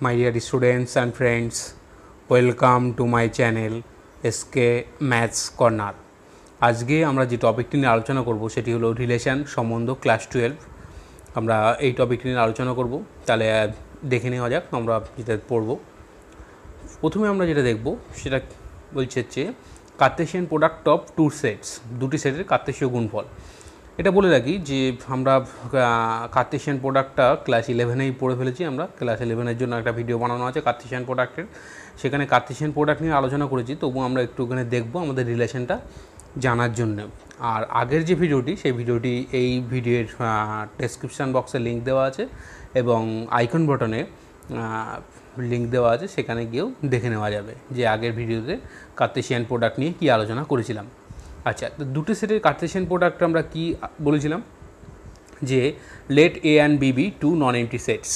My dear students and friends, welcome to my channel SK Maths Corner. আজকে আমরা যে টপিকটি নিয়ে আলোচনা করব সেটি হলো রিলেশন সম্বন্ধ ক্লাস টুয়েলভ আমরা এই টপিকটি নিয়ে আলোচনা করব তাহলে দেখে নেওয়া যাক আমরা যেটা পড়ব প্রথমে আমরা যেটা দেখব সেটা বলছে হচ্ছে Cartesian product of two sets দুটি সেটের কার্তেশীয় গুণফল এটা বলে রাখি যে আমরা কার্তেশিয়ান প্রোডাক্টটা ক্লাস ইলেভেনেই পড়ে ফেলেছি আমরা ক্লাস ইলেভেনের জন্য একটা ভিডিও বানানো আছে কার্তেশিয়ান প্রোডাক্টের সেখানে কার্তেশিয়ান প্রোডাক্ট নিয়ে আলোচনা করেছি তবু আমরা একটুখানে দেখব আমাদের রিলেশনটা জানার জন্য আর আগের যে ভিডিওটি সেই ভিডিওটি এই ভিডিওর ডেসক্রিপশান বক্সে লিঙ্ক দেওয়া আছে এবং আইকন বটনে লিঙ্ক দেওয়া আছে সেখানে গিয়েও দেখে নেওয়া যাবে যে আগের ভিডিওতে কার্তেশিয়ান প্রোডাক্ট নিয়ে কী আলোচনা করেছিলাম আচ্ছা তো দুটো সেটের কার্টেশিয়ান প্রোডাক্ট আমরা কি বলেছিলাম যে let A and B be two non empty sets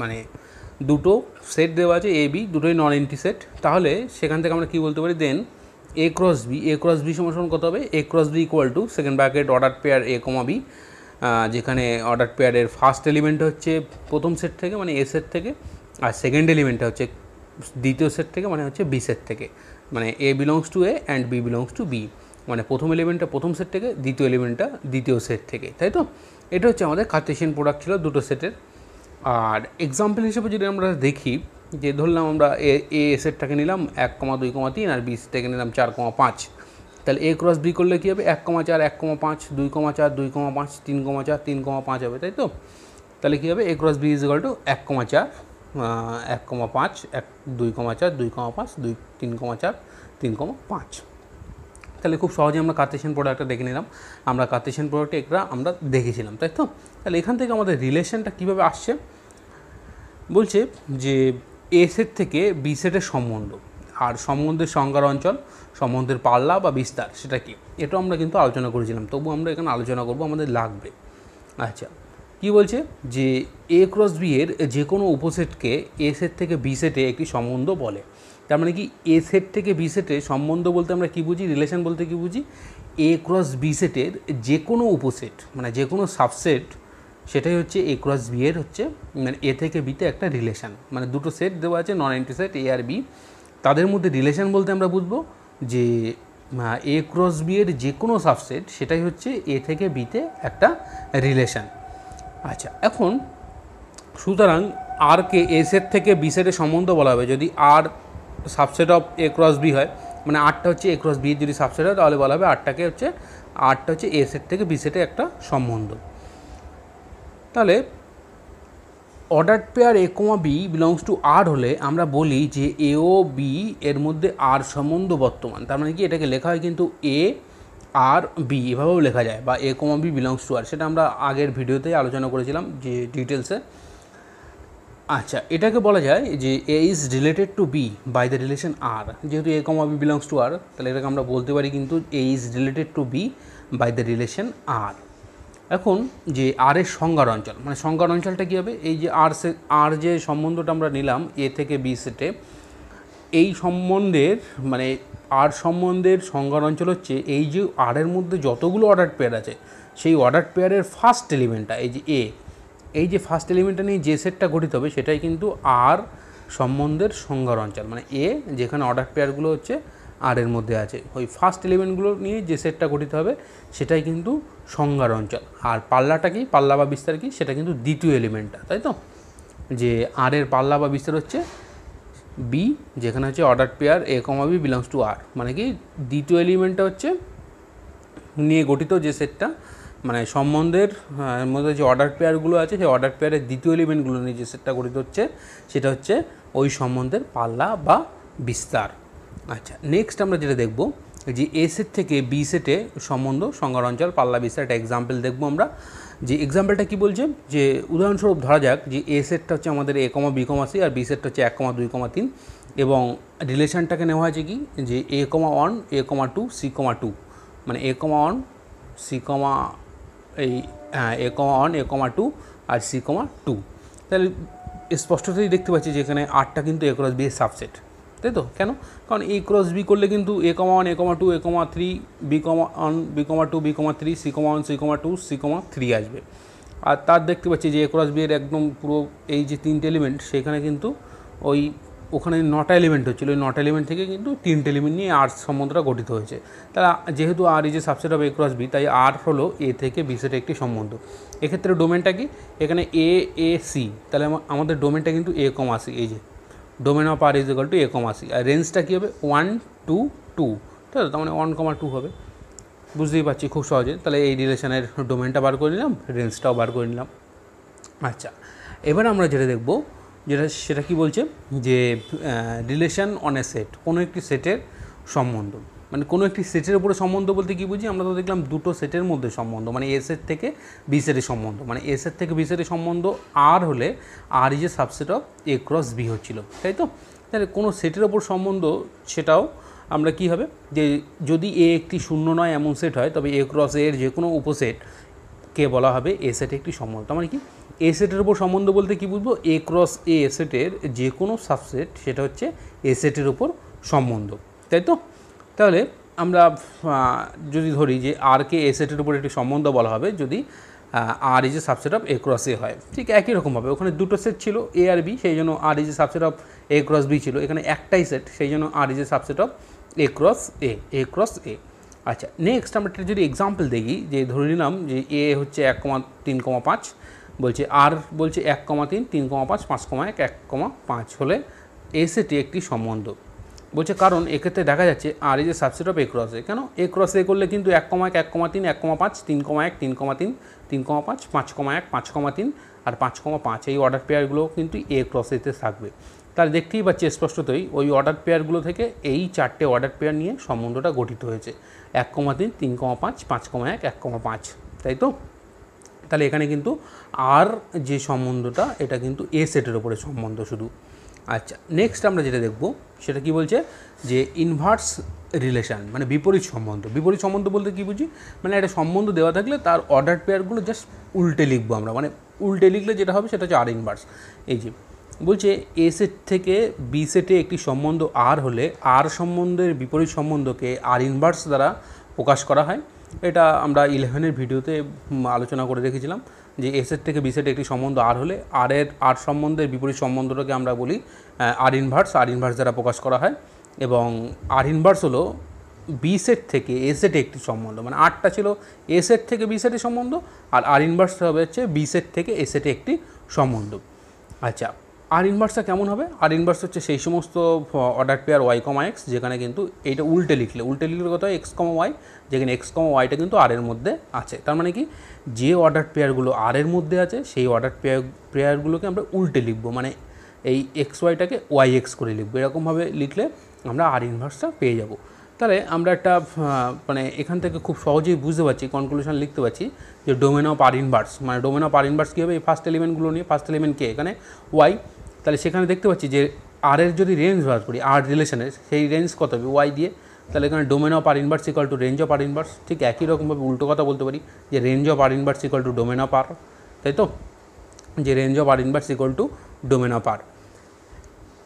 মানে দুটো সেট দেওয়া আছে এ বি দুটোই নন এমটি সেট তাহলে সেখান থেকে আমরা কি বলতে পারি then A cross B A cross B সমান কত হবে A cross B equal to second bracket order pair A comma B যেখানে অর্ডার পেয়ারের ফার্স্ট এলিমেন্ট হচ্ছে প্রথম সেট থেকে মানে এ সেট থেকে আর সেকেন্ড এলিমেন্ট হচ্ছে দ্বিতীয় সেট থেকে মানে হচ্ছে বি সেট থেকে মানে A belongs to A and B belongs to B মানে প্রথম এলিমেন্টটা প্রথম সেট থেকে দ্বিতীয় এলিমেন্টটা দ্বিতীয় সেট থেকে তাই তো এটা হচ্ছে আমাদের কার্টেশিয়ান প্রোডাক্ট ছিল দুটো সেটের আর এক্সাম্পল হিসেবে যদি আমরা দেখি যে ধরলাম আমরা এ এ সেটটাকে নিলাম এক কমা দুই কমা তিন আর বি সেটটাকে নিলাম চার কমা পাঁচ তাহলে এ ক্রস বি করলে কী হবে এক কমা চার এক কমা পাঁচ দুই কমা চার দুই কমা পাঁচ তিন কমা চার তিন কমা পাঁচ হবে তাই তো তাহলে কী হবে A cross B is to এক কমা চার এক কমা পাঁচ এক দুই কমা চার দুই কমা পাঁচ দুই তিন কমা চার তিন কমা পাঁচ তাহলে খুব সহজে আমরা কার্তেশিয়ান প্রোডাক্টটা দেখে নিলাম আমরা কার্তেশিয়ান প্রোডাক্টে একটা আমরা দেখেছিলাম তাই তো তাহলে এখান থেকে আমাদের রিলেশনটা কীভাবে আসছে বলছে যে এ সেট থেকে বি সেটের সম্বন্ধ আর সম্বন্ধের সংজ্ঞার অঞ্চল সম্বন্ধের পাল্লা বা বিস্তার সেটা কি এটাও আমরা কিন্তু আলোচনা করেছিলাম তবু আমরা এখানে আলোচনা করব আমাদের লাগবে আচ্ছা কি বলছে যে এ ক্রস বি এর যে কোনো উপসেটকে এ সেট থেকে বি সেটে একটি সম্বন্ধ বলে তার মানে কি এ সেট থেকে বি সেটে সম্বন্ধ বলতে আমরা কী বুঝি রিলেশন বলতে কী বুঝি এ ক্রস বি সেটের যে কোনো উপসেট মানে যে কোনো সাবসেট সেটাই হচ্ছে এ ক্রস বি এর হচ্ছে মানে এ থেকে বিতে একটা রিলেশান মানে দুটো সেট দেওয়া আছে নন এন্টি সেট এ আর বি তাদের মধ্যে রিলেশান বলতে আমরা বুঝবো যে এ ক্রস বি এর যে কোনো সাবসেট সেটাই হচ্ছে এ থেকে বিতে একটা রিলেশান আচ্ছা এখন সুতরাং আরকে এ সেট থেকে বি সেটের সম্বন্ধ বলা হবে যদি R subset of A cross B হয় মানে আটটা হচ্ছে এ ক্রস বি যদি সাবসেট হয় তাহলে বলা হবে আটটাকে হচ্ছে আটটা হচ্ছে এ সেট থেকে বি সেটে একটা সম্বন্ধ তাহলে order pair A comma B belongs to R হলে আমরা বলি যে এ ও বি এর মধ্যে আর সম্বন্ধ বর্তমান তার মানে কি এটাকে লেখা হয় কিন্তু এ আর বি এভাবেও লেখা যায় বা A comma B belongs to R সেটা আমরা আগের ভিডিওতেই আলোচনা করেছিলাম যে ডিটেলসে আচ্ছা এটাকে বলা যায় যে A is related to B by the relation R যেহেতু A comma B belongs to R তাহলে এটাকে আমরা বলতে পারি কিন্তু A is related to B by the relation R এখন যে আর এর সংজ্ঞার অঞ্চল মানে সংজ্ঞার অঞ্চলটা কী হবে এই যে আর সে আর যে সম্বন্ধটা আমরা নিলাম এ থেকে বি সেটে এই সম্বন্ধের মানে আর সম্বন্ধের সংজ্ঞার অঞ্চল হচ্ছে এই যে আরের মধ্যে যতগুলো অর্ডার পেয়ার আছে সেই অর্ডার পেয়ারের ফার্স্ট এলিমেন্টটা এই যে এ এই যে ফার্স্ট এলিমেন্টটা নিয়ে যে সেটটা গঠিত হবে সেটাই কিন্তু আর সম্বন্ধের সংজ্ঞার অঞ্চল মানে এ যেখানে অর্ডার পেয়ারগুলো হচ্ছে আর এর মধ্যে আছে ওই ফার্স্ট এলিমেন্টগুলো নিয়ে যে সেটটা গঠিত হবে সেটাই কিন্তু সংজ্ঞার অঞ্চল আর পাল্লাটা কি পাল্লা বা বিস্তার কি সেটা কিন্তু দ্বিতীয় এলিমেন্টটা তাই তো যে আর এর পাল্লা বা বিস্তার হচ্ছে বি যেখানে হচ্ছে order pair A comma B belongs to R মানে কি দ্বিতীয় এলিমেন্টটা হচ্ছে নিয়ে গঠিত যে সেটটা মানে সম্বন্ধের হ্যাঁ, মধ্যে যে অর্ডার পেয়ারগুলো আছে সেই অর্ডার পেয়ারের দ্বিতীয় এলিমেন্টগুলো নিয়ে যে সেটটা গঠিত হচ্ছে সেটা হচ্ছে ওই সম্বন্ধের পাল্লা বা বিস্তার আচ্ছা নেক্সট আমরা যেটা দেখব যে এ সেট থেকে বি সেটে সম্বন্ধ সংজ্ঞার অঞ্চল পাল্লা বিস্তার একটা এক্সাম্পল দেখবো আমরা যে এক্সাম্পলটা কি বলছে যে উদাহরণস্বরূপ ধরা যাক যে এ সেটটা হচ্ছে আমাদের A comma B comma C আর বি সেটটা হচ্ছে এক কমা দুই কমা তিন এবং রিলেশনটাকে নেওয়া হয়েছে কি যে A comma one A comma two C comma two মানে A comma one C comma এই হ্যাঁ, A comma one A comma two আর সি কমা টু তাহলে স্পষ্টতই দেখতে পাচ্ছি যে এখানে আটটা কিন্তু এ ক্রস বি এর সাবসেট তাই তো কেন কারণ এ ক্রস বি করলে কিন্তু A comma one A comma two A comma three B comma one B comma two B comma three C comma one C comma two C comma three আসবে আর তার দেখতে পাচ্ছি যে এ ক্রস বি এর একদম পুরো এই যে তিনটে এলিমেন্ট সেখানে কিন্তু ওই ওখানে নটা এলিমেন্ট হচ্ছিল ওই নটা এলিমেন্ট থেকে কিন্তু তিনটে এলিমেন্ট নিয়ে আর সম্বন্ধটা গঠিত হয়েছে তাহলে যেহেতু R is a subset of A cross B তাই আর হলো এ থেকে বি সেটা একটি সম্বন্ধ এক্ষেত্রে ডোমেনটা কি এখানে এ এ সি তাহলে আমাদের ডোমেনটা কিন্তু এ কম আসি এই যে domain of R is equal to A comma C R রেঞ্জটা কী হবে ওয়ান টু টু তাহলে তার মানে ওয়ান আর টু হবে বুঝতেই পারছি খুব সহজে তাহলে এই রিলেশনের ডোমেনটা বার করে নিলাম রেঞ্জটাও বার করে নিলাম আচ্ছা এবার আমরা যেটা দেখবো যেটা সেটা কি বলছে যে রিলেশন অন এ সেট কোনো একটি সেটের সম্বন্ধ মানে কোনো একটি সেটের উপরে সম্বন্ধ বলতে কী বুঝি আমরা তো দেখলাম দুটো সেটের মধ্যে সম্বন্ধ মানে এ সেট থেকে বি সেটের সম্বন্ধ মানে এ সেট থেকে বি সেটের সম্বন্ধ আর হলে R is a subset of A cross B হচ্ছিল তাই তো তাহলে কোনো সেটের ওপর সম্বন্ধ সেটাও আমরা কি হবে যে যদি এ একটি শূন্য নয় এমন সেট হয় তবে এ ক্রস এর যে কোনো উপসেট কে বলা হবে এ সেট একটি সম্বন্ধ মানে কি এসেটের সেটের ওপর সম্বন্ধ বলতে কি বুঝবো এ ক্রস এ এসেটের যে কোনো সাবসেট সেটা হচ্ছে এসেটের সেটের ওপর সম্বন্ধ তাই তো তাহলে আমরা যদি ধরি যে আরকে এ সেটের উপর একটি সম্বন্ধ বলা হবে যদি R is a subset of A cross A হয় ঠিক একই রকমভাবে ওখানে দুটো সেট ছিল এ আর বি সেই জন্য R is a subset of A cross B ছিল এখানে একটাই সেট সেই জন্য R is a subset of A cross A A cross A আচ্ছা নেক্সট আমরা যদি এক্সাম্পল দেখি যে ধরে নিলাম যে এ হচ্ছে এক কমা তিন কমা পাঁচ বলছে আর বলছে এক কমা তিন তিন কমা পাঁচ পাঁচ কমা এক এক কমা পাঁচ হলে এস এটি একটি সম্বন্ধ বলছে কারণ এক্ষেত্রে দেখা যাচ্ছে আর এই যে subset of A cross A কেন এ ক্রস এ করলে কিন্তু এক কমা এক এক কমা তিন এক কমা পাঁচ তিন কমা এক তিন কমা তিন তিন কমা পাঁচ পাঁচ কমা এক পাঁচ কমা তিন আর পাঁচ কমা পাঁচ এই অর্ডার পেয়ারগুলো কিন্তু এ ক্রস এতে থাকবে তার দেখতেই পাচ্ছি স্পষ্টতই ওই অর্ডার পেয়ারগুলো থেকে এই চারটে অর্ডার পেয়ার নিয়ে সম্বন্ধটা গঠিত হয়েছে এক কমা তিন তিন কমা পাঁচ পাঁচ কমা এক এক কমা পাঁচ তাই তো তাহলে এখানে কিন্তু আর যে সম্বন্ধটা এটা কিন্তু এ সেটের ওপরে সম্বন্ধ শুধু আচ্ছা নেক্সট আমরা যেটা দেখব সেটা কি বলছে যে ইনভার্স রিলেশান মানে বিপরীত সম্বন্ধ বিপরীত সম্বন্ধ বলতে কী বুঝি মানে একটা সম্বন্ধ দেওয়া থাকলে তার অর্ডার পেয়ারগুলো জাস্ট উল্টে লিখবো আমরা মানে উল্টে লিখলে যেটা হবে সেটা হচ্ছে আর ইনভার্স এই যে বলছে এ সেট থেকে বি সেটে একটি সম্বন্ধ আর হলে আর সম্বন্ধের বিপরীত সম্বন্ধকে আর ইনভার্স দ্বারা প্রকাশ করা হয় এটা আমরা ইলেভেনের ভিডিওতে আলোচনা করে রেখেছিলাম যে এসের থেকে বিসের একটি সম্বন্ধ আর হলে আর এর আর সম্বন্ধের বিপরীত সম্বন্ধটাকে আমরা বলি আর ইনভার্স আর ইনভার্স দ্বারা প্রকাশ করা হয় এবং আর ইনভার্স হলো বি সেট থেকে এসেটে একটি সম্বন্ধ মানে আটটা ছিল এ থেকে বি সেটের সম্বন্ধ আর আর ইনভার্স হবে হচ্ছে বি সেট থেকে এ একটি সম্বন্ধ আচ্ছা আর ইনভার্সটা কেমন হবে আর ইনভার্স হচ্ছে সেই সমস্ত order pair Y comma X যেখানে কিন্তু এইটা উল্টে লিখলে উল্টে লিখলে কত এক্স কমা ওয়াই যেখানে এক্স কমা ওয়াইটা কিন্তু আর এর মধ্যে আছে তার মানে কি যে অর্ডার পেয়ারগুলো আর এর মধ্যে আছে সেই অর্ডার পেয়ার পেয়ারগুলোকে আমরা উল্টে লিখবো মানে এই এক্স ওয়াইটাকে ওয়াই এক্স করে লিখবো এরকমভাবে লিখলে আমরা আর ইনভার্সটা পেয়ে যাব তাহলে আমরা একটা মানে এখান থেকে খুব সহজেই বুঝতে পারছি কনক্লুশন লিখতে পারছি যে ডোমেন অফ আর ইনভার্স মানে ডোমেন অফ আর ইনভার্স কী হবে এই ফার্স্ট এলিমেন্টগুলো নিয়ে ফার্স্ট এলিমেন্ট কে এখানে ওয়াই তাহলে সেখানে দেখতে পাচ্ছি যে আর এর যদি রেঞ্জ বার করি আর রিলেশনের সেই রেঞ্জ কত হবে ওয়াই দিয়ে তাহলে এখানে domain of R inverse equal to range of R inverse ঠিক একই রকমভাবে উল্টো কথা বলতে পারি যে range of R inverse equal to domain of R তাই তো যে range of R inverse equal to domain of R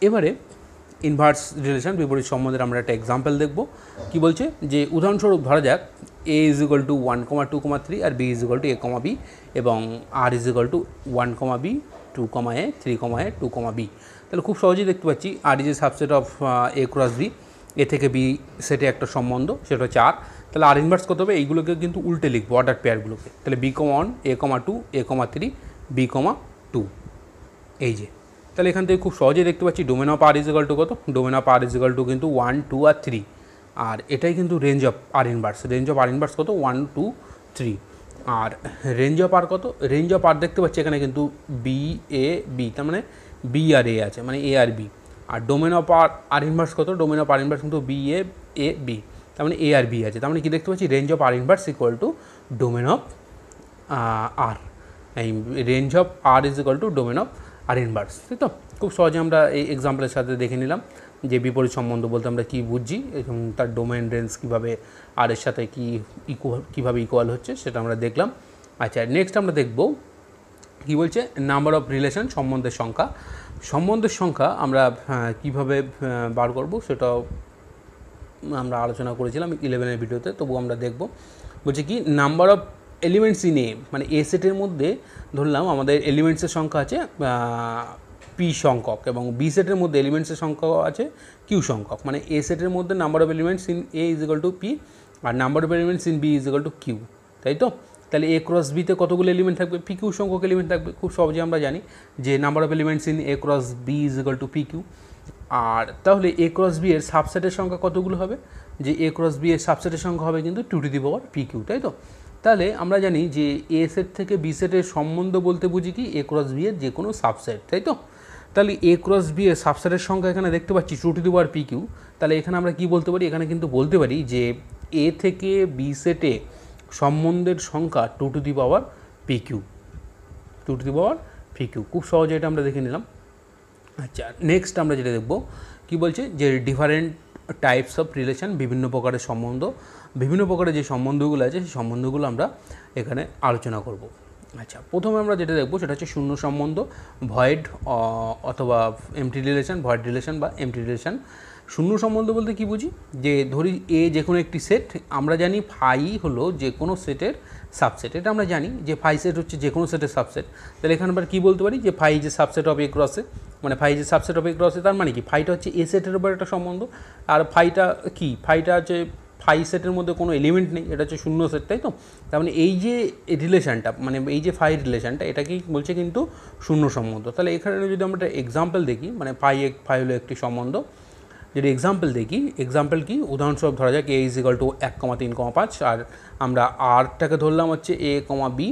এবারে ইনভার্স রিলেশন বিপরীত সম্বন্ধে আমরা একটা এক্সাম্পল দেখব কি বলছে যে উদাহরণস্বরূপ ধরা যাক A is equal to one comma two comma three আর B is equal to A comma B এবং R is equal to one comma B two comma A three comma A two comma B তাহলে খুব সহজেই দেখতে পাচ্ছি R is a subset of A cross B A থেকে B সেটে একটা সম্বন্ধ সেটা হচ্ছে আর তাহলে আর ইনভার্স করতে হবে এইগুলোকে কিন্তু উল্টে লিখবো অর্ডার পেয়ারগুলোকে তাহলে B comma one A comma two A comma three B comma two এই যে তাহলে এখান থেকে খুব সহজেই দেখতে পাচ্ছি domain of R is equal to কত domain of R is equal to কিন্তু ওয়ান টু আর থ্রি আর এটাই কিন্তু range of R inverse range of R inverse কত ওয়ান টু থ্রি আর রেঞ্জ অফ আর কত রেঞ্জ অফ আর দেখতে পাচ্ছি এখানে কিন্তু বি এ বি তার মানে বি আর এ আছে মানে এ আর বি আর ডোমেন অফ আর আর ইনভার্স কত ডোমেন অফ আর ইনভার্স কিন্তু বি এ এ বি তার মানে এ আর বি আছে তার মানে কী দেখতে পাচ্ছি range of R inverse equal to domain of R এই range of R is equal to domain of R inverse ঠিক তো খুব সহজে আমরা এই এক্সাম্পলের সাথে দেখে নিলাম যে বিপরীত সম্বন্ধ বলতে আমরা কী বুঝছি এবং তার ডোমেন রেঞ্জ কীভাবে আর এর সাথে কী ইকো কীভাবে ইকুয়াল হচ্ছে সেটা আমরা দেখলাম আচ্ছা নেক্সট আমরা দেখব কি বলছে নাম্বার অফ রিলেশন সম্বন্ধের সংখ্যা সম্বন্ধের সংখ্যা আমরা হ্যাঁ, কিভাবে হ্যাঁ, বার করব সেটাও আমরা আলোচনা করেছিলাম ইলেভেনের ভিডিওতে তবু আমরা দেখব বলছে কি number of elements in A মানে এ সেটের মধ্যে ধরলাম আমাদের এলিমেন্টসের সংখ্যা আছে পি সংখ্যক এবং বি সেটের মধ্যে এলিমেন্টসের সংখ্যা আছে কিউ সংখ্যক মানে এ সেটের মধ্যে number of elements in A is to P আর number of elements in B is to Q তাই তো তাহলে এ ক্রস বিতে কতগুলো এলিমেন্ট থাকবে পি কিউ সংখ্যক এলিমেন্ট থাকবে খুব সহজে আমরা জানি যে number of elements in A cross B is equal to P Q আর তাহলে এ ক্রস বি এর সাবসেটের সংখ্যা কতগুলো হবে যে এ ক্রস বি এর সাবসেটের সংখ্যা হবে কিন্তু two to the power P Q তাই তো তাহলে আমরা জানি যে এ সেট থেকে বি সেটের সম্বন্ধ বলতে বুঝি কি এ ক্রস বি এর যে কোনো সাবসেট তাই তো তাহলে এ ক্রস বি এ সাবসেটের সংখ্যা এখানে দেখতে পাচ্ছি two to the power P Q তাহলে এখানে আমরা কি বলতে পারি এখানে কিন্তু বলতে পারি যে এ থেকে বি সেটে সম্বন্ধের সংখ্যা two to the power P Q two to the power P Q খুব সহজে এটা আমরা দেখে নিলাম আচ্ছা নেক্সট আমরা যেটা দেখব কি বলছে যে ডিফারেন্ট টাইপস অফ রিলেশন বিভিন্ন প্রকারের সম্বন্ধ বিভিন্ন প্রকারের যে সম্বন্ধগুলো আছে সেই সম্বন্ধগুলো আমরা এখানে আলোচনা করব আচ্ছা প্রথমে আমরা যেটা দেখবো সেটা হচ্ছে শূন্য সম্বন্ধ ভয়েড অথবা এমটি রিলেশন ভয়েড রিলেশন বা এমটি রিলেশন শূন্য সম্বন্ধ বলতে কি বুঝি যে ধরি এ যে কোনো একটি সেট আমরা জানি ফাই হলো যে কোনো সেটের সাবসেট এটা আমরা জানি যে ফাই সেট হচ্ছে যে কোনো সেটের সাবসেট তাহলে এখানে আবার কী বলতে পারি যে ফাই যে সাবসেট অফ এ ক্রসে মানে ফাই যে সাবসেট অফ এ ক্রসে তার মানে কি ফাইটা হচ্ছে এ সেটের উপর একটা সম্বন্ধ আর ফাইটা কি ফাইটা হচ্ছে ফাইভ সেটের মধ্যে কোনো এলিমেন্ট নেই এটা হচ্ছে শূন্য সেট তাই তো তার মানে এই যে রিলেশানটা মানে এই যে ফাই রিলেশানটা এটাকেই বলছে কিন্তু শূন্য সম্বন্ধ তাহলে এখানে যদি আমরা একটা এক্সাম্পল দেখি মানে ফাই এক ফাই হলো একটি সম্বন্ধ যদি এক্সাম্পল দেখি এক্সাম্পল কি উদাহরণস্বরূপ ধরা যাক এ ইজ ইকাল টু এক কমা তিন কমা পাঁচ আর আমরা আরটাকে ধরলাম হচ্ছে এ কমা বি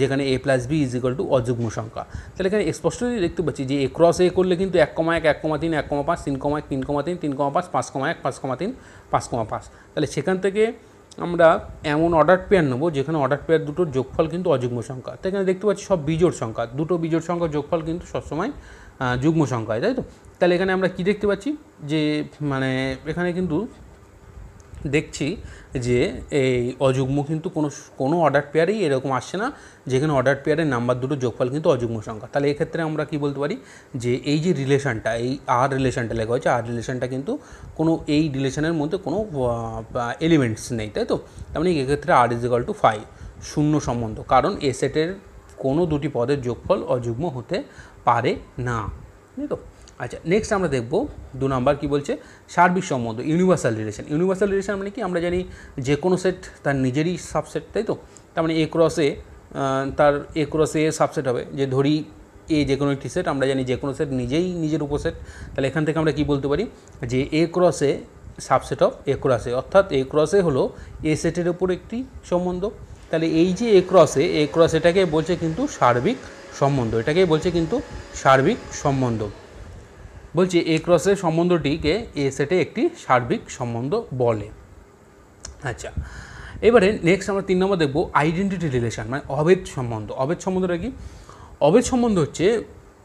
যেখানে A plus B is equal to অযুগ্ম সংখ্যা তাহলে এখানে স্পষ্টই দেখতে পাচ্ছি যে এ ক্রস এ করলে কিন্তু এক কমা এক এক কমা তিন এক কমা পাঁচ তিন কমা এক তিন কমা তিন তিন কমা পাঁচ পাঁচ কমা এক পাঁচ কমা তিন পাঁচ কমা পাঁচ তাহলে সেখান থেকে আমরা এমন অর্ডার পেয়ার নেবো যেখানে অর্ডার পেয়ার দুটোর যোগফল কিন্তু অযুগ্ম সংখ্যা তো এখানে দেখতে পাচ্ছি সব বিজোড় সংখ্যা দুটো বিজোড় সংখ্যা যোগফল কিন্তু সবসময় যুগ্ম সংখ্যায় তাই তো তাহলে এখানে আমরা কি দেখতে পাচ্ছি যে মানে এখানে কিন্তু দেখছি যে এই অযুগ্ম কিন্তু কোনো কোনো অর্ডার পেয়ারেই এরকম আসছে না যেখানে অর্ডার পেয়ারের নাম্বার দুটো যোগফল কিন্তু অযুগ্ম সংখ্যা তাহলে এক্ষেত্রে আমরা কি বলতে পারি যে এই যে রিলেশনটা এই আর রিলেশনটা লেখা হয়েছে আর রিলেশনটা কিন্তু কোনো এই রিলেশনের মধ্যে কোনো এলিমেন্টস নেই তাই তো তেমনি মানে এক্ষেত্রে R is equal to five শূন্য সম্বন্ধ কারণ এ সেটের কোনো দুটি পদের যোগফল অযুগ্ম হতে পারে না তাই তো আচ্ছা নেক্সট আমরা দেখব দু নাম্বার কি বলছে সার্বিক সম্বন্ধ ইউনিভার্সাল রিলেশন ইউনিভার্সাল রিলেশন মানে কি আমরা জানি যে কোনো সেট তার নিজেরই সাবসেট তাই তো তার মানে এ ক্রসে তার এ ক্রসে এ সাবসেট হবে যে ধরি এ যে কোনো একটি সেট আমরা জানি যে কোনো সেট নিজেই নিজের উপসেট তাহলে এখান থেকে আমরা কি বলতে পারি যে এ ক্রসে সাবসেট অফ এ ক্রসে অর্থাৎ এ ক্রসে হলো এ সেটের উপর একটি সম্বন্ধ তাহলে এই যে এ ক্রসে এ এ ক্রস এটাকে বলছে কিন্তু সার্বিক সম্বন্ধ এটাকে বলছে কিন্তু সার্বিক সম্বন্ধ বলছি এ ক্রসের সম্বন্ধটিকে এ সেটে একটি সার্বিক সম্বন্ধ বলে আচ্ছা এবারে নেক্সট আমরা তিন নম্বর দেখবো আইডেন্টিটি রিলেশন মানে অবেদ সম্বন্ধ অবেদ সম্বন্ধটা কি অবেদ সম্বন্ধ হচ্ছে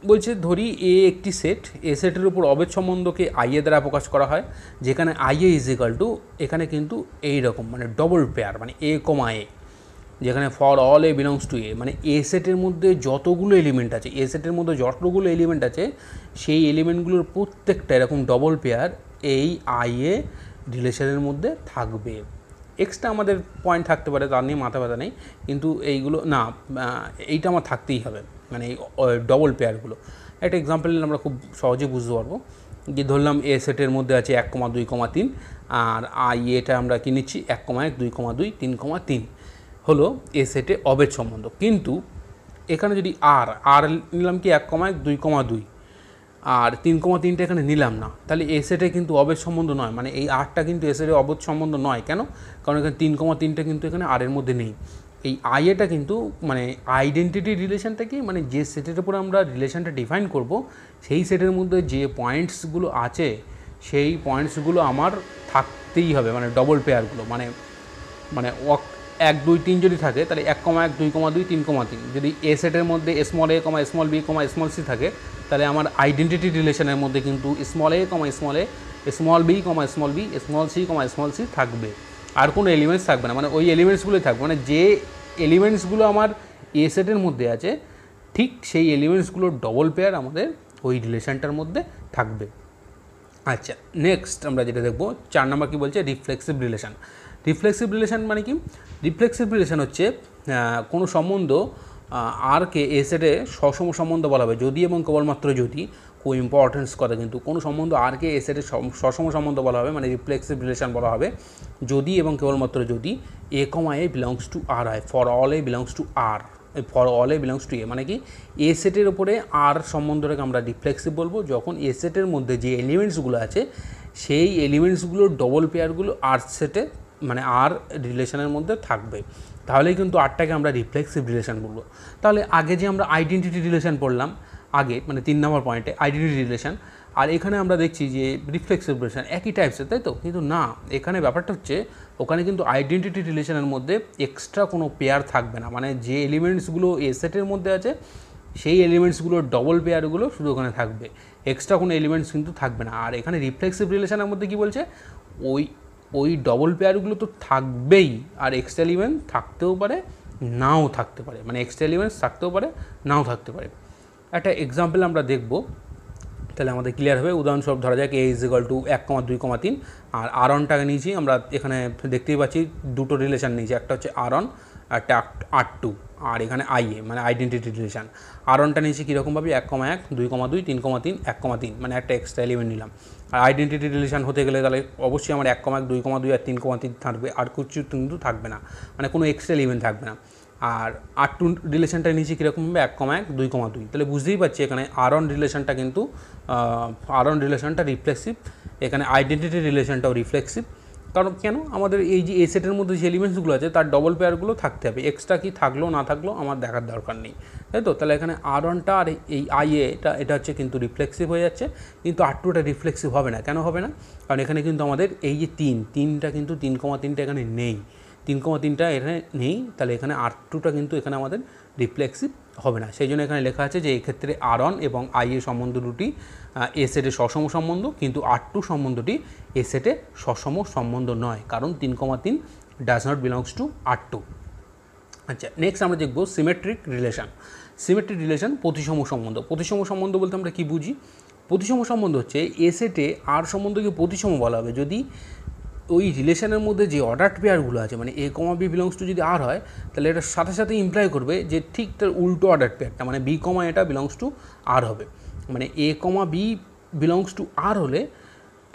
বলছে ধরি এ একটি সেট এ সেটের উপর অবেদ সম্বন্ধকে আইএ দ্বারা প্রকাশ করা হয় যেখানে আইএ ইজ ইকাল টু এখানে কিন্তু এই রকম মানে ডবল পেয়ার মানে এ কমা এ যেখানে for all A belongs to A মানে এ সেটের মধ্যে যতগুলো এলিমেন্ট আছে এ সেটের মধ্যে যতগুলো এলিমেন্ট আছে সেই এলিমেন্টগুলোর প্রত্যেকটা এরকম ডবল পেয়ার এই আই এ রিলেশনের মধ্যে থাকবে এক্সট্রা আমাদের পয়েন্ট থাকতে পারে তার নিয়ে মাথা ব্যথা নেই কিন্তু এইগুলো না এইটা আমার থাকতেই হবে মানে এই ডবল পেয়ারগুলো একটা এক্সাম্পল আমরা খুব সহজে বুঝতে পারবো যে ধরলাম এ সেটের মধ্যে আছে এক কমা দুই কমা তিন আর আই এটা আমরা কি নিচ্ছি এক কমা এক দুই কমা দুই তিন কমা তিন হলো এ সেটে অবেদ সম্বন্ধ কিন্তু এখানে যদি আর আর নিলাম কি এক কমায় দুই কমা দুই আর তিন কমা তিনটা এখানে নিলাম না তাহলে এ সেটে কিন্তু অবেদ সম্বন্ধ নয় মানে এই আরটা কিন্তু এ সেটে অবধ সম্বন্ধ নয় কেন কারণ এখানে তিন কমা তিনটা কিন্তু এখানে আরের মধ্যে নেই এই আইএটা কিন্তু মানে আইডেন্টিটি রিলেশনটা কি মানে যে সেটের উপর আমরা রিলেশনটা ডিফাইন করব সেই সেটের মধ্যে যে পয়েন্টসগুলো আছে সেই পয়েন্টসগুলো আমার থাকতেই হবে মানে ডবল পেয়ারগুলো মানে মানে এক দুই তিন যদি থাকে তাহলে এক কমা এক দুই কমা দুই তিন কমা তিন যদি এ সেটের মধ্যে small A comma small B comma small C থাকে তাহলে আমার আইডেন্টিটি রিলেশনের মধ্যে কিন্তু small A comma small A small B comma small B small C comma small C থাকবে আর কোনো এলিমেন্টস থাকবে না মানে ওই এলিমেন্টসগুলোই থাকবে মানে যে এলিমেন্টসগুলো আমার এ সেটের মধ্যে আছে ঠিক সেই এলিমেন্টসগুলোর ডবল পেয়ার আমাদের ওই রিলেশনটার মধ্যে থাকবে আচ্ছা নেক্সট আমরা যেটা দেখবো চার নম্বর কী বলছে রিফ্লেক্সিভ রিলেশন রিফ্লেক্সিভ রিলেশান মানে কি রিফ্লেক্সিভ রিলেশান হচ্ছে কোনো সম্বন্ধ আরকে এ সেটে সসম সম্বন্ধ মানে বলা হবে যদি এবং কেবলমাত্র যদি খুব ইম্পর্টেন্স কথা কিন্তু কোনো সম্বন্ধ আরকে এ সসম সম্বন্ধ বলা হবে মানে রিফ্লেক্সিভ রিলেশান বলা হবে যদি এবং কেবলমাত্র যদি এ comma A belongs to R হয় for all A belongs to R for all A belongs to A মানে কি এ সেটের ওপরে আর সম্বন্ধটাকে আমরা রিফ্লেক্সিভ বলবো যখন এ সেটের মধ্যে যে এলিমেন্টসগুলো আছে সেই এলিমেন্টসগুলোর ডবল পেয়ারগুলো আর সেটে মানে আর রিলেশনের মধ্যে থাকবে তাহলেই কিন্তু আরটাকে আমরা রিফ্লেক্সিভ রিলেশন বলবো তাহলে আগে যে আমরা আইডেন্টিটি রিলেশন পড়লাম আগে মানে তিন নম্বর পয়েন্টে আইডেন্টি রিলেশন আর এখানে আমরা দেখছি যে রিফ্লেক্সিভ রিলেশন একই টাইপসের তাই তো কিন্তু না এখানে ব্যাপারটা হচ্ছে ওখানে কিন্তু আইডেন্টিটি রিলেশনের মধ্যে এক্সট্রা কোনো পেয়ার থাকবে না মানে যে এলিমেন্টসগুলো এ সেটের মধ্যে আছে সেই এলিমেন্টসগুলোর ডবল পেয়ারগুলো শুধু ওখানে থাকবে এক্সট্রা কোনো এলিমেন্টস কিন্তু থাকবে না আর এখানে রিফ্লেক্সিভ রিলেশনের মধ্যে কী বলছে ওই ওই ডবল পেয়ারগুলো তো থাকবেই আর এক্সট্রা ইলেভেন থাকতেও পারে নাও থাকতে পারে মানে এক্সট্রা ইলেভেন থাকতেও পারে নাও থাকতে পারে একটা এক্সাম্পল আমরা দেখব তাহলে আমাদের ক্লিয়ার হবে উদাহরণস্বরূপ ধরা যাক এ ইজ ইকাল টু এক কমা দুই কমা তিন আর আর অনটাকে নিয়েছি আমরা এখানে দেখতেই পাচ্ছি দুটো রিলেশান নিয়েছি একটা হচ্ছে আর অন একটা আর টু আর এখানে আইএ মানে আইডেন্টিটি রিলেশান আর অনটা নিয়েছি কীরকমভাবে এক কমা এক দুই কমা দুই তিন কমা তিন এক কমা তিন মানে একটা এক্সট্রা এলিমেন্ট নিলাম আর আইডেন্টিটি রিলেশান হতে গেলে তাহলে অবশ্যই আমার এক কমা এক দুই কমা দুই আর তিন কমা তিন থাকবে আর কিছু কিন্তু থাকবে না মানে কোনো এক্সট্রা ইভেন্ট থাকবে না আর আর টু রিলেশনটা নিয়েছি কীরকম হবে এক কমা এক দুই কমা দুই তাহলে বুঝতেই পারছি এখানে আর অন রিলেশনটা কিন্তু আর অন রিলেশানটা রিফ্লেক্সিভ এখানে আইডেন্টিটি রিলেশনটাও রিফ্লেক্সিভ কারণ কেন আমাদের এই যে এসেটের মধ্যে যে এলিমেন্টসগুলো আছে তার ডবল পেয়ারগুলো থাকতে হবে এক্সট্রা কি থাকলো না থাকলো আমার দেখার দরকার নেই তাই তো তাহলে এখানে আর ওয়ানটা আর এই আই এটা এটা হচ্ছে কিন্তু রিফ্লেক্সিভ হয়ে যাচ্ছে কিন্তু আর টুটা রিফ্লেক্সিভ হবে না কেন হবে না কারণ এখানে কিন্তু আমাদের এই যে তিন তিনটা কিন্তু তিন কমা তিনটা এখানে নেই তিন কমা তিনটা এখানে নেই তাহলে এখানে আর টুটা কিন্তু এখানে আমাদের রিফ্লেক্সিভ হবে না সেই জন্য এখানে লেখা আছে যে এক্ষেত্রে আর অন এবং আই এ সম্বন্ধ দুটি এ সেটে সসম সম্বন্ধ কিন্তু আর টু সম্বন্ধটি এ সেটে সসম সম্বন্ধ নয় কারণ তিন কমা তিন does not belongs to R two আচ্ছা নেক্সট আমরা দেখব সিমেট্রিক রিলেশান সিমেট্রিক রিলেশান প্রতিসম সম্বন্ধ প্রতিসম সম্বন্ধ বলতে আমরা কি বুঝি প্রতিসম সম্বন্ধ হচ্ছে এ সেটে আর সম্বন্ধকে প্রতিসম বলা হবে যদি ওই রিলেশনের মধ্যে যে অর্ডার পেয়ারগুলো আছে মানে A comma B belongs to যদি আর হয় তাহলে এটা সাথে সাথে ইমপ্লাই করবে যে ঠিক তার উল্টো অর্ডার পেয়ারটা মানে বি কমা এটা বিলংস টু আর হবে মানে A comma B belongs to R হলে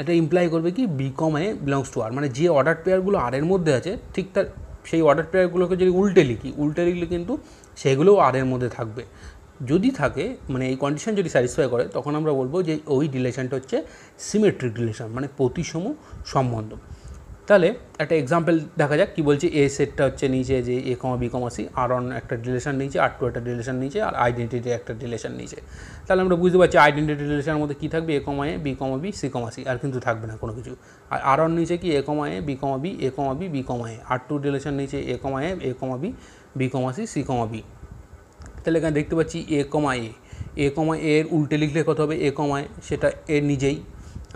এটা ইমপ্লাই করবে কি B comma A belongs to R মানে যে অর্ডার পেয়ারগুলো আর এর মধ্যে আছে ঠিক তার সেই অর্ডার পেয়ারগুলোকে যদি উল্টে লিখি উল্টে লিখলে কিন্তু সেগুলোও আর এর মধ্যে থাকবে যদি থাকে মানে এই কন্ডিশন যদি স্যাটিসফাই করে তখন আমরা বলবো যে ওই রিলেশনটা হচ্ছে সিমেট্রিক রিলেশন মানে প্রতিসম সম্বন্ধ তাহলে একটা এক্সাম্পল দেখা যাক কি বলছে এ সেটটা হচ্ছে নিচে যে A comma B comma C R on একটা রিলেশন নিচে আর টু একটা রিলেশন নিচে আর আইডেন্টিটি একটা রিলেশন নিচে তাহলে আমরা বুঝতে পারছি আইডেন্টিটি রিলেশনের মধ্যে কী থাকবে A comma A B comma B C comma C আর কিন্তু থাকবে না কোনো কিছু আর আর অন নিচে কি A comma A B comma B A comma B B comma A R two relation নিচে A comma A A comma B B comma C C comma B তাহলে এখানে দেখতে পাচ্ছি এ কমা এ এ কমা এর উল্টে লিখলে কত হবে এ কমায় সেটা এর নিজেই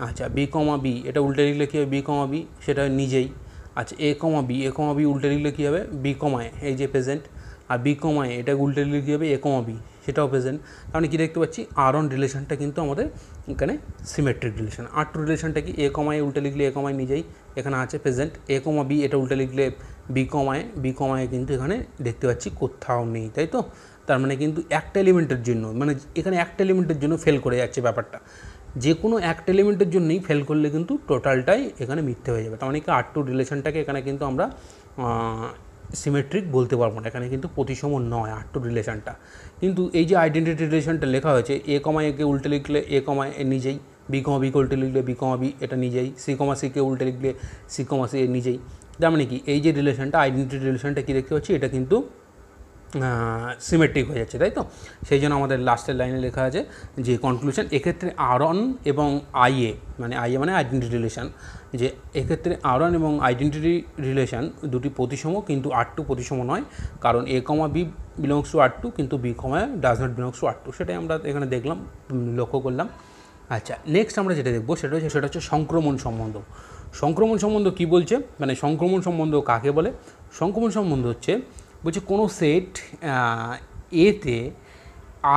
আচ্ছা বি কমা বি এটা উল্টে লিখলে কী হবে বি কমা বি সেটা নিজেই আচ্ছা এ comma B A comma B উল্টে লিখলে কী হবে বি কমায় এই যে প্রেজেন্ট আর বি কমায় এটা উল্টে লিখলে কী হবে এ কমা বি সেটাও প্রেজেন্ট মানে কি দেখতে পাচ্ছি আর অন রিলেশনটা কিন্তু আমাদের এখানে সিমেট্রিক রিলেশন আর টু রিলেশনটা কি এ কমায় উল্টে লিখলে এ কমায় নিজেই এখানে আছে প্রেজেন্ট এ কমা বি এটা উল্টে লিখলে বি কমায় বি কমায় কিন্তু এখানে দেখতে পাচ্ছি কোথাও নেই তাই তো তার মানে কিন্তু একটা এলিমেন্টের জন্য মানে এখানে একটা এলিমেন্টের জন্য ফেল করে যাচ্ছে ব্যাপারটা যে কোনো একটা এলিমেন্টের জন্যই ফেল করলে কিন্তু টোটালটাই এখানে মিথ্যে হয়ে যাবে তার মানে কি আর টু রিলেশনটাকে এখানে কিন্তু আমরা সিমেট্রিক বলতে পারবো না এখানে কিন্তু প্রতিসম নয় আর টু রিলেশনটা কিন্তু এই যে আইডেন্টিটি রিলেশনটা লেখা হয়েছে এ কমা একে উল্টে লিখলে এ কমায় এ নিজেই বি কমা বি উল্টে লিখলে বি কমা বি এটা নিজেই সি কমা সিকে উল্টে লিখলে সি কমা সি নিজেই তার মানে কি এই যে রিলেশনটা আইডেন্টিটি রিলেশনটা কী দেখতে পাচ্ছি এটা কিন্তু সিমেট্রিক হয়ে যাচ্ছে তাই তো সেই জন্য আমাদের লাস্টের লাইনে লেখা আছে যে কনক্লুশন এক্ষেত্রে আরন এবং আইএ মানে আইএ মানে আইডেন্টিটি রিলেশান যে এক্ষেত্রে আরন এবং আইডেন্টিটি রিলেশান দুটি প্রতিসম কিন্তু আর টু প্রতিসম নয় কারণ A comma B belongs to R two কিন্তু B comma does not belongs to R two সেটাই আমরা এখানে দেখলাম লক্ষ্য করলাম আচ্ছা নেক্সট আমরা যেটা দেখবো সেটা হচ্ছে সেটা হচ্ছে সংক্রমণ সম্বন্ধ সংক্রমণ সম্বন্ধ কী বলছে মানে সংক্রমণ সম্বন্ধ কাকে বলে সংক্রমণ সম্বন্ধ হচ্ছে বলছে কোনো সেট এতে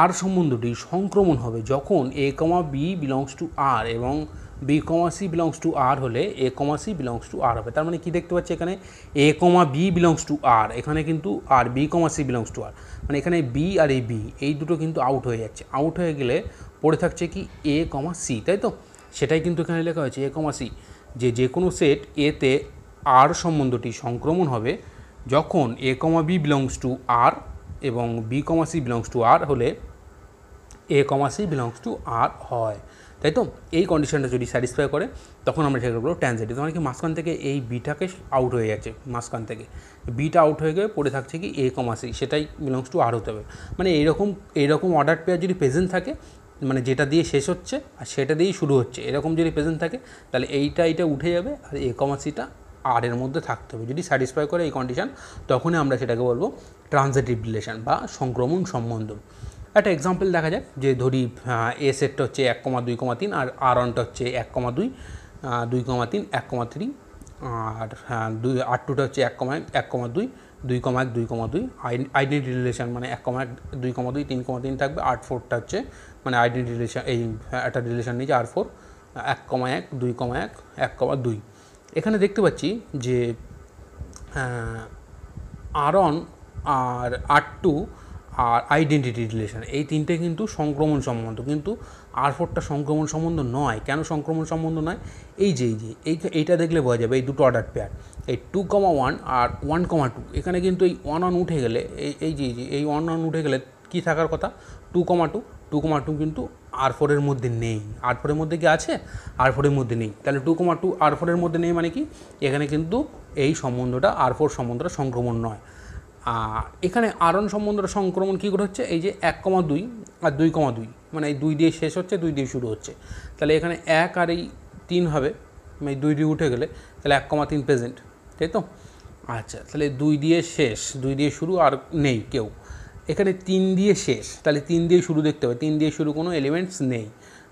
আর সম্বন্ধটি সংক্রমণ হবে যখন A comma B belongs to R এবং B comma C belongs to R হলে A comma C belongs to R হবে তার মানে কি দেখতে পাচ্ছি এখানে A comma B belongs to R এখানে কিন্তু আর B comma C belongs to R মানে এখানে বি আর এ বি এই দুটো কিন্তু আউট হয়ে যাচ্ছে আউট হয়ে গেলে পড়ে থাকছে কি এ কমা সি তাই তো সেটাই কিন্তু এখানে লেখা হয়েছে এ কমা সি যে যে কোনো সেট এতে আর সম্বন্ধটি সংক্রমণ হবে যখন A comma B belongs to R এবং B comma C belongs to R হলে A comma C belongs to R হয় তাই তো এই কন্ডিশনটা যদি স্যাটিসফাই করে তখন আমরা সেটা বলবো ট্যানজেটিভ তোমার মানে কি মাঝখান থেকে এই বিটাকে আউট হয়ে যাচ্ছে মাঝখান থেকে বিটা আউট হয়ে গিয়ে পড়ে থাকছে কি এ কমা সি সেটাই বিলংস টু আর হতে হবে মানে এইরকম এইরকম অর্ডার পেয়ার যদি প্রেজেন্ট থাকে মানে যেটা দিয়ে শেষ হচ্ছে আর সেটা দিয়েই শুরু হচ্ছে এরকম যদি প্রেজেন্ট থাকে তাহলে এইটা এইটা উঠে যাবে আর এ কমা সিটা আর এর মধ্যে থাকতে হবে যদি স্যাটিসফাই করে এই কন্ডিশান তখনই আমরা সেটাকে বলবো ট্রানজিটিভ রিলেশন বা সংক্রমণ সম্বন্ধ একটা এক্সাম্পল দেখা যাক যে ধরি এ সেটটা হচ্ছে এক কমা দুই কমা তিন আর আর ওয়ানটা হচ্ছে এক কমা দুই দুই কমা তিন এক কমা থ্রি আর হ্যাঁ, দুই আর টুটা হচ্ছে এক কমা এক কমা দুই দুই কমা এক দুই কমা দুই আইডেন্টি রিলেশন মানে এক কমা এক দুই কমা দুই তিন কমা তিন থাকবে আট ফোরটা হচ্ছে মানে আইডেন্টি রিলেশন এই একটা রিলেশন নিয়েছে আর ফোর এক কমা এক দুই কমা এক এক কমা দুই এখানে দেখতে পাচ্ছি যে R on R R two আর আইডেন্টিটি রিলেশন এই তিনটে কিন্তু সংক্রমণ সম্বন্ধ কিন্তু আর ফোরটা সংক্রমণ সম্বন্ধ নয় কেন সংক্রমণ সম্বন্ধ নয় এই যে এই যে এই এইটা দেখলে বোঝা যাবে এই দুটো অর্ডার পেয়ার এই টু কমা ওয়ান আর ওয়ান কমা টু এখানে কিন্তু এই ওয়ান ওয়ান উঠে গেলে এই এই যে এই ওয়ান ওয়ান উঠে গেলে কী থাকার কথা two comma two two comma two কিন্তু আর ফোরের মধ্যে নেই আর ফোরের মধ্যে কি আছে আর ফোরের মধ্যে নেই তাহলে টু কুমার টু আর ফোরের মধ্যে নেই মানে কি এখানে কিন্তু এই সম্বন্ধটা আর ফোর সম্বন্ধটা সংক্রমণ নয় আর এখানে আরন সম্বন্ধটা সংক্রমণ কী করে হচ্ছে এই যে এক কমা দুই আর দুই কমা দুই মানে এই দুই দিয়ে শেষ হচ্ছে দুই দিয়ে শুরু হচ্ছে তাহলে এখানে এক আর এই তিন হবে মানে দুই দিয়ে উঠে গেলে তাহলে এক কমা তিন প্রেজেন্ট তাই তো আচ্ছা তাহলে দুই দিয়ে শেষ দুই দিয়ে শুরু আর নেই কেউ এখানে তিন দিয়ে শেষ তাহলে তিন দিয়ে শুরু দেখতে হবে তিন দিয়ে শুরু কোনো এলিমেন্টস নেই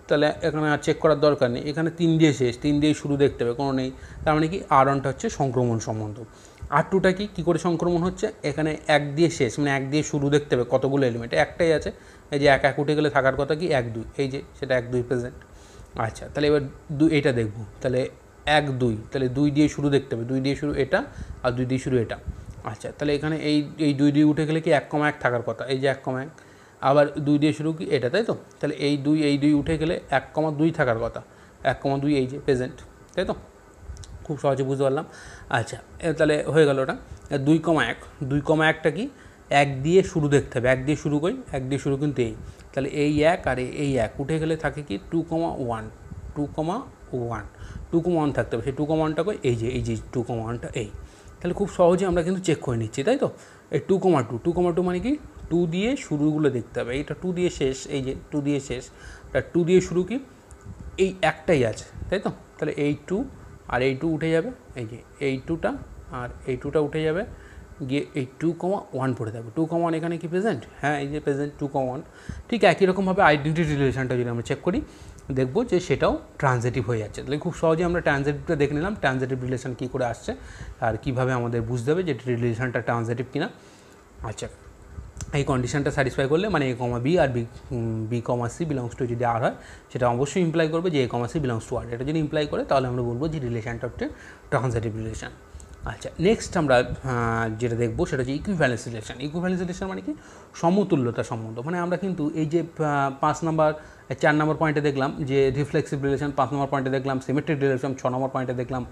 তাহলে এখানে আর চেক করার দরকার নেই এখানে তিন দিয়ে শেষ তিন দিয়ে শুরু দেখতে হবে কোনো নেই তার মানে কি আর ওয়ানটা হচ্ছে সংক্রমণ সম্বন্ধ আর টুটা কি কী করে সংক্রমণ হচ্ছে এখানে এক দিয়ে শেষ মানে এক দিয়ে শুরু দেখতে হবে কতগুলো এলিমেন্ট একটাই আছে এই যে এক এক উঠে গেলে থাকার কথা কি এক দুই এই যে সেটা এক দুই প্রেজেন্ট আচ্ছা তাহলে এবার দুই এটা দেখবো তাহলে এক দুই তাহলে দুই দিয়ে শুরু দেখতে হবে দুই দিয়ে শুরু এটা আর দুই দিয়ে শুরু এটা আচ্ছা তাহলে এখানে এই এই দুই দুই উঠে গেলে কি এক কমা এক থাকার কথা এই যে এক কমা এক আবার দুই দিয়ে শুরু কি এটা তাই তো তাহলে এই দুই এই দুই উঠে গেলে এক কমা দুই থাকার কথা এক কমা দুই এই যে প্রেজেন্ট তাই তো খুব সহজে বুঝতে পারলাম আচ্ছা তাহলে হয়ে গেল ওটা দুই কমা এক দুই কমা একটা কি এক দিয়ে শুরু দেখতে হবে এক দিয়ে শুরু করি এক দিয়ে শুরু কিন্তু এই তাহলে এই এক আর এই এক উঠে গেলে থাকে কি two comma one two comma one two comma one থাকতে হবে সেই টু কমা ওয়ানটা এই যে এই যে টু কমা ওয়ানটা এই তাহলে খুব সহজে আমরা কিন্তু চেক করে নিচ্ছি তাই তো এই two comma two two comma two মানে কি টু দিয়ে শুরুগুলো দেখতে হবে এইটা টু দিয়ে শেষ এই যে টু দিয়ে শেষ এটা টু দিয়ে শুরু কি এই একটাই আছে তাই তো তাহলে এই টু আর এই টু উঠে যাবে এই যে এই টুটা আর এই টুটা উঠে যাবে গিয়ে এই টু কমা ওয়ান পড়ে থাকবে টু কমা ওয়ান এখানে কি প্রেজেন্ট হ্যাঁ এই যে প্রেজেন্ট টু কমা ওয়ান ঠিক একই রকমভাবে আইডেন্টিটি রিলেশনটা যদি আমরা চেক করি দেখব যে সেটাও ট্রানজেটিভ হয়ে যাচ্ছে তাহলে খুব সহজে আমরা ট্রানজেটিভটা দেখে নিলাম ট্রানজেটিভ রিলেশন কী করে আসছে আর কীভাবে আমাদের বুঝতে হবে যে রিলেশনটা ট্রানজেটিভ কিনা আচ্ছা এই কন্ডিশনটা স্যাটিসফাই করলে মানে এ কমা বি আর B B comma C belongs to যদি আর হয় সেটা অবশ্যই ইমপ্লাই করবে যে A comma C belongs to R এটা যদি ইমপ্লাই করে তাহলে আমরা বলবো যে রিলেশনটা হচ্ছে ট্রানজেটিভ রিলেশন আচ্ছা নেক্সট আমরা যেটা দেখবো সেটা হচ্ছে ইকুইভ্যালেন্স রিলেশন ইকুইভ্যালেন্স রিলেশন মানে কি সমতুল্যতা সম্বন্ধ মানে আমরা কিন্তু এই যে পাঁচ নাম্বার চার নম্বর পয়েন্টে দেখলাম যে রিফ্লেক্সিভ রিলেশন পাঁচ নম্বর পয়েন্টে দেখলাম সিমেট্রিক রিলেশন ছ নম্বর পয়েন্টে দেখলাম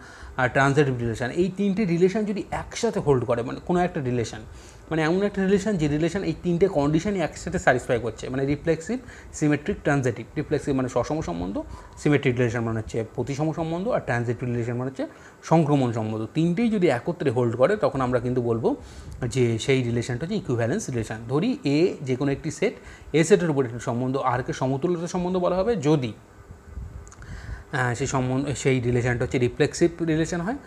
আর ট্রানজেটিভ রিলেশন এই তিনটে রিলেশন যদি একসাথে হোল্ড করে মানে কোনো একটা রিলেশন মানে এমন একটা রিলেশন যে রিলেশন এই তিনটে কন্ডিশনই একসাথে স্যাটিসফাই করছে মানে রিফ্লেক্সিভ সিমেট্রিক ট্রানজেটিভ রিফ্লেক্সিভ মানে সসম সম্বন্ধ সিমেট্রিক রিলেশন মানে হচ্ছে প্রতিসম সম্বন্ধ আর ট্রানজেটিভ রিলেশন মানে হচ্ছে সংক্রমণ সম্বন্ধ তিনটেই যদি একত্রে হোল্ড করে তখন আমরা কিন্তু বলবো যে সেই রিলেশনটা হচ্ছে ইকুইভ্যালেন্স রিলেশন ধরি এ যে কোনো একটি সেট এ সেটের উপর একটি সম্বন্ধ আরকে সমতুল্যতা সম্বন্ধ বলা হবে যদি সেই সম্বন্ধ সেই রিলেশনটা হচ্ছে রিফ্লেক্সিভ রিলেশন হয়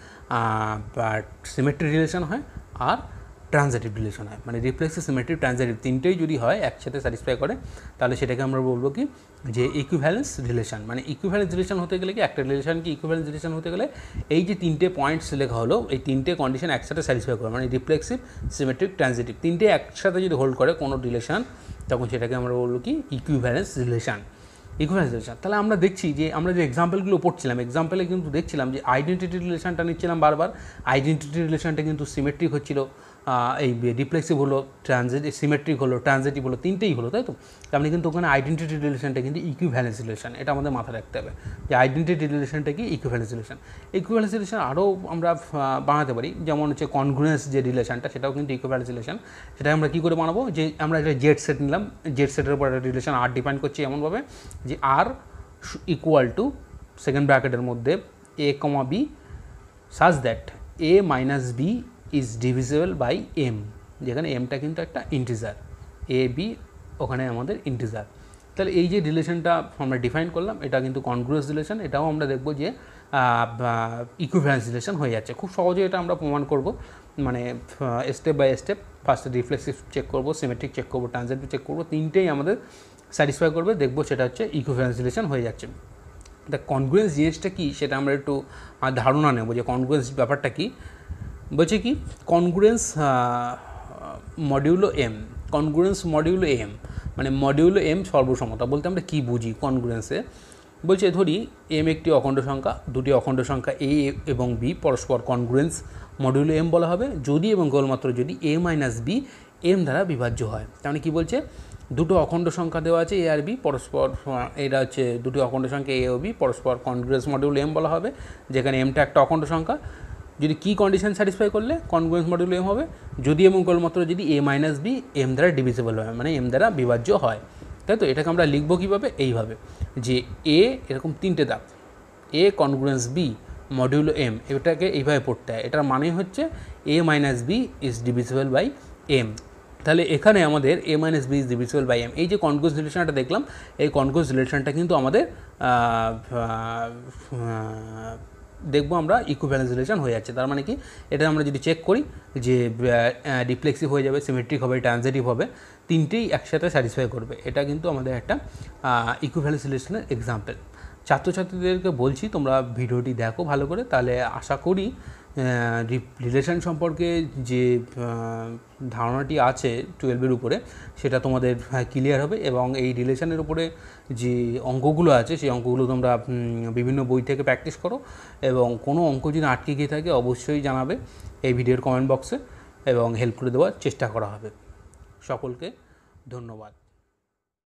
বাট সিমেট্রিক রিলেশন হয় আর ট্রানজেটিভ রিলেশন হয় মানে রিফ্লেক্সিভ সিমেট্রিক ট্রানজেটিভ তিনটেই যদি হয় একসাথে স্যাটিসফাই করে তাহলে সেটাকে আমরা বলবো কি যে ইকুইভ্যালেন্স রিলেশন মানে ইকুইভ্যালেন্স রিলেশন হতে গেলে কি একটা রিলেশন কি ইকুইভ্যালেন্স রিলেশন হতে গেলে এই যে তিনটে পয়েন্টস লেখা হলো এই তিনটে কন্ডিশন একসাথে স্যাটিসফাই করে মানে রিফ্লেক্সিভ সিমেট্রিক ট্রানজেটিভ তিনটে একসাথে যদি হোল্ড করে কোনো রিলেশন তখন সেটাকে আমরা বলবো কি ইকুইভ্যালেন্স রিলেশন ইকুইভ্যালেন্স রিলেশন তাহলে আমরা দেখছি যে আমরা যে এক্সাম্পলগুলো পড়ছিলাম এক্সাম্পলে কিন্তু দেখছিলাম যে আইডেন্টিটি রিলেশনটা নিচ্ছিলাম বারবার আইডেন্টিটি রিলেশনটা কিন্তু সিমেট্রিক হচ্ছিলো এই রিফ্লেক্সিভ হলো ট্রানজিট সিমেট্রিক হলো ট্রানজিটিভ হলো তিনটেই হলো তাই তো আপনি কিন্তু ওখানে আইডেন্টিটি রিলেশনটা কিন্তু ইকুইভ্যালেন্স রিলেশন এটা আমাদের মাথায় রাখতে হবে যে আইডেন্টিটি রিলেশনটা কি ইকুইভ্যালেন্স রিলেশন ইকুইভ্যালেন্স রিলেশন আরও আমরা বানাতে পারি যেমন হচ্ছে কনগ্রুয়েন্স যে রিলেশনটা সেটাও কিন্তু ইকুইভ্যালেন্স রিলেশন সেটা আমরা কী করে বানাবো যে আমরা একটা জেড সেট নিলাম জেড সেটের উপর একটা রিলেশন আর ডিপেন্ড করছি এমনভাবে যে আর ইকুয়াল টু সেকেন্ড ব্র্যাকেটের মধ্যে A comma B such that A minus B is divisible by M যেখানে এমটা কিন্তু একটা ইন্টিজার এ বি ওখানে আমাদের ইন্টিজার তাহলে এই যে রিলেশনটা আমরা ডিফাইন করলাম এটা কিন্তু কনগ্রুয়াস রিলেশন এটাও আমরা দেখব যে ইকুইভ্যালেন্স রিলেশন হয়ে যাচ্ছে খুব সহজে এটা আমরা প্রমাণ করব মানে স্টেপ বাই স্টেপ ফার্স্টে রিফ্লেক্সিভ চেক করব সিমেট্রিক চেক করব ট্রানজেক্টিভ চেক করব তিনটেই আমাদের স্যাটিসফাই করবে দেখব সেটা হচ্ছে ইকুইভ্যালেন্স রিলেশন হয়ে যাচ্ছে দ্য কনগ্রুয়েন্স জিনিসটা কী সেটা আমরা একটু ধারণা নেব যে কনগ্রুয়েন্স ব্যাপারটা কী বলছে কি congruence modulo M congruence modulo M মানে মডিউলো এম সর্বসমতা বলতে আমরা কী বুঝি কনগুরেন্সে বলছে ধরি এম একটি অখণ্ড সংখ্যা দুটি অখণ্ড সংখ্যা এ এবং বি পরস্পর কনগুরেন্স মডিউলো এম বলা হবে যদি এবং কেবলমাত্র যদি এ মাইনাস বি এম দ্বারা বিভাজ্য হয় তাহলে মানে কি বলছে দুটো অখণ্ড সংখ্যা দেওয়া আছে এ আর বি পরস্পর এটা হচ্ছে দুটি অখণ্ড সংখ্যা এ ও বি পরস্পর কনগ্রেস মডিউল এম বলা হবে যেখানে এমটা একটা অখণ্ড সংখ্যা যদি কি কন্ডিশন স্যাটিসফাই করলে কনগুয়েন্স মডিউল এম হবে যদি এবং কেবলমাত্র যদি এ মাইনাস বি এম দ্বারা ডিভিজেবল হয় মানে এম দ্বারা বিভাজ্য হয় তাই তো এটাকে আমরা লিখবো কীভাবে এইভাবে যে এ এরকম তিনটে দাগ A congruence B modulo M এটাকে এইভাবে পড়তে হয় এটার মানে হচ্ছে A minus B is divisible by M তাহলে এখানে আমাদের A minus B is divisible by M এই যে কনগুয়েন্স রিলেশনটা দেখলাম এই কনগুয়েন্স রিলেশনটা কিন্তু আমাদের দেখবো আমরা ইকুইভ্যালেন্স রিলেশন হয়ে যাচ্ছে তার মানে কি এটা আমরা যদি চেক করি যে ডিপ্লেক্সিভ হয়ে যাবে সিমেট্রিক হবে ট্রানজেটিভ হবে তিনটেই একসাথে স্যাটিসফাই করবে এটা কিন্তু আমাদের একটা ইকুইভ্যালেন্স রিলেশনের এক্সাম্পল ছাত্রছাত্রীদেরকে বলছি তোমরা ভিডিওটি দেখো ভালো করে তাহলে আশা করি রিলেশান সম্পর্কে যে ধারণাটি আছে টুয়েলভের উপরে সেটা তোমাদের ক্লিয়ার হবে এবং এই রিলেশানের উপরে যে অঙ্কগুলো আছে সেই অঙ্কগুলো তোমরা বিভিন্ন বই থেকে প্র্যাকটিস করো এবং কোনো অঙ্ক যদি আটকে গিয়ে থাকে অবশ্যই জানাবে এই ভিডিওর কমেন্ট বক্সে এবং হেল্প করে দেওয়ার চেষ্টা করা হবে সকলকে ধন্যবাদ